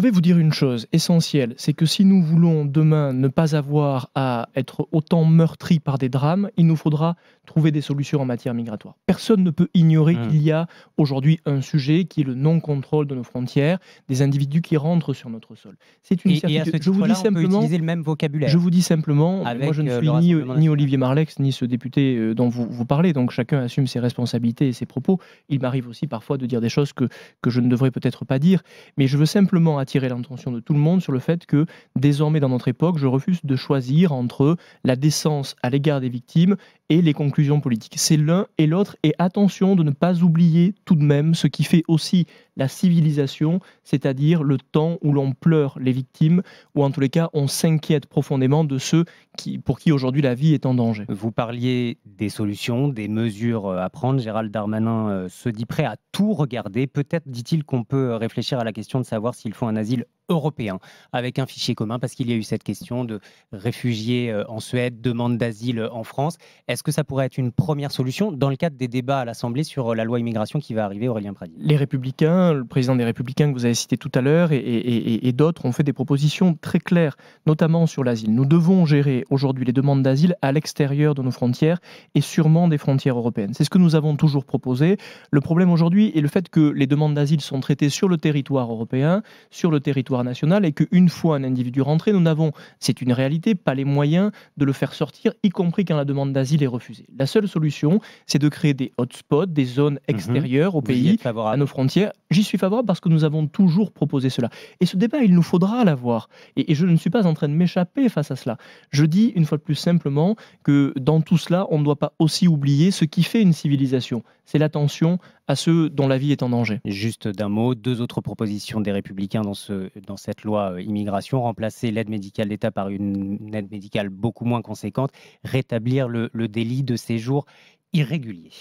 vais vous dire une chose essentielle, c'est que si nous voulons demain ne pas avoir à être autant meurtris par des drames, il nous faudra trouver des solutions en matière migratoire. Personne ne peut ignorer hmm. qu'il y a aujourd'hui un sujet qui est le non-contrôle de nos frontières, des individus qui rentrent sur notre sol. C'est une et, je vous dis simplement, le même vocabulaire. Je vous dis simplement, moi je ne euh, suis ni, Olivier Marlex, ni ce député euh, dont vous, vous parlez, donc chacun assume ses responsabilités et ses propos. Il m'arrive aussi parfois de dire des choses que, que je ne devrais peut-être pas dire, mais je veux simplement tirer l'attention de tout le monde sur le fait que désormais dans notre époque, je refuse de choisir entre la décence à l'égard des victimes et les conclusions politiques. C'est l'un et l'autre, et attention de ne pas oublier tout de même ce qui fait aussi la civilisation, c'est-à-dire le temps où l'on pleure les victimes, ou en tous les cas on s'inquiète profondément de ceux qui, pour qui aujourd'hui la vie est en danger. Vous parliez des solutions, des mesures à prendre. Gérald Darmanin euh, se dit prêt à tout regarder. Peut-être dit-il qu'on peut réfléchir à la question de savoir s'il faut un asile européen avec un fichier commun parce qu'il y a eu cette question de réfugiés euh, en Suède, demande d'asile euh, en France. Est-ce que ça pourrait être une première solution dans le cadre des débats à l'Assemblée sur euh, la loi immigration qui va arriver, Aurélien Pradi Les Républicains, le président des Républicains que vous avez cité tout à l'heure et, et d'autres ont fait des propositions très claires, notamment sur l'asile. Nous devons gérer aujourd'hui les demandes d'asile à l'extérieur de nos frontières et sûrement des frontières européennes. C'est ce que nous avons toujours proposé. Le problème aujourd'hui est le fait que les demandes d'asile sont traitées sur le territoire européen, sur le territoire national et qu'une fois un individu rentré, nous n'avons, c'est une réalité, pas les moyens de le faire sortir, y compris quand la demande d'asile est refusée. La seule solution, c'est de créer des hotspots, des zones mhm. extérieures au pays, à nos frontières. J'y suis favorable parce que nous avons toujours proposé cela. Et ce débat, il nous faudra l'avoir. et je ne suis pas en train de m'échapper face à cela. Je dis une fois de plus simplement que dans tout cela, on ne doit pas aussi oublier ce qui fait une civilisation. C'est l'attention à ceux dont la vie est en danger. Juste d'un mot, deux autres propositions des républicains dans ce dans cette loi euh, immigration, remplacer l'aide médicale d'État par une aide médicale beaucoup moins conséquente, rétablir le, délit de séjour irrégulier.